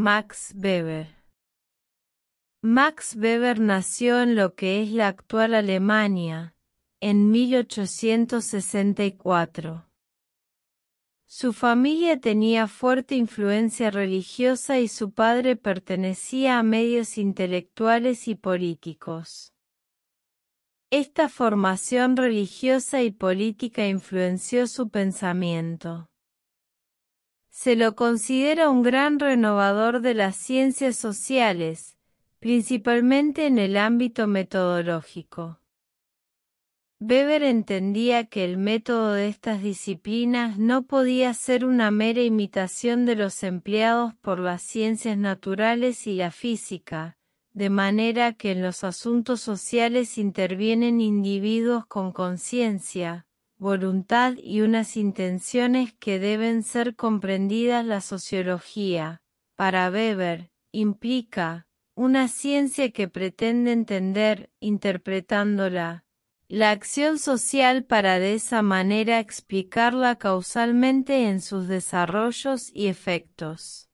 Max Weber Max Weber nació en lo que es la actual Alemania, en 1864. Su familia tenía fuerte influencia religiosa y su padre pertenecía a medios intelectuales y políticos. Esta formación religiosa y política influenció su pensamiento. Se lo considera un gran renovador de las ciencias sociales, principalmente en el ámbito metodológico. Weber entendía que el método de estas disciplinas no podía ser una mera imitación de los empleados por las ciencias naturales y la física, de manera que en los asuntos sociales intervienen individuos con conciencia, voluntad y unas intenciones que deben ser comprendidas la sociología, para Weber, implica una ciencia que pretende entender, interpretándola, la acción social para de esa manera explicarla causalmente en sus desarrollos y efectos.